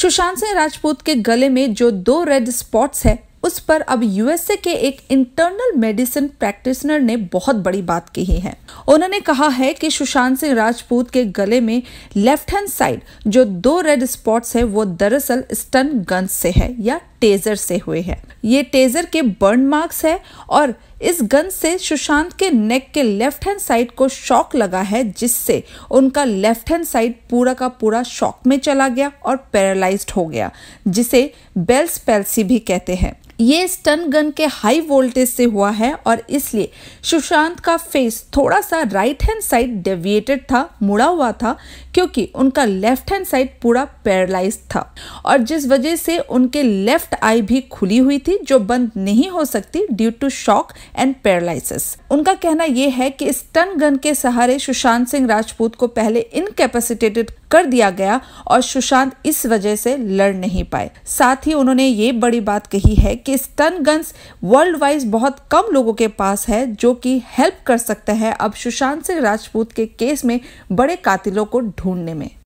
सुशांत सिंह राजपूत के गले में जो दो रेड स्पॉट्स है उस पर अब यूएसए के एक इंटरनल मेडिसिन प्रैक्टिशनर ने बहुत बड़ी बात कही है उन्होंने कहा है कि सुशांत सिंह राजपूत के गले में लेफ्ट हैंड साइड जो दो रेड स्पॉट्स है वो दरअसल स्टन गन से है या टेजर से हुए हैं ये टेजर के बर्न मार्क्स है और इस गन से सुशांत के नेक के लेफ्ट हैंड साइड को शॉक लगा है जिससे उनका लेफ्ट हैंड साइड पूरा का पूरा शॉक में चला गया और पैरालाइज्ड हो गया जिसे बेल्स पेल्सी भी कहते हैं ये स्टन गन के हाई वोल्टेज से हुआ है और इसलिए सुशांत का फेस थोड़ा सा राइट हैंड साइड डेविएटेड था मुड़ा हुआ था क्योंकि उनका लेफ्ट हैंड साइड पूरा पैरलाइज था और जिस वजह से उनके लेफ्ट आई भी खुली हुई थी जो बंद नहीं हो सकती due to shock and paralysis उनका कहना यह है कि स्टन गन के सहारे सुशांत सिंह राजपूत को पहले इनकेपेसिटेटेड कर दिया गया और सुशांत इस वजह से लड़ नहीं पाए साथ ही उन्होंने ये बड़ी बात कही है कि कि स्टन गन्स वर्ल्ड वाइज बहुत कम लोगों के पास है जो कि हेल्प कर सकता है अब सुशांत सिंह राजपूत के केस में बड़े कातिलों को ढूंढने में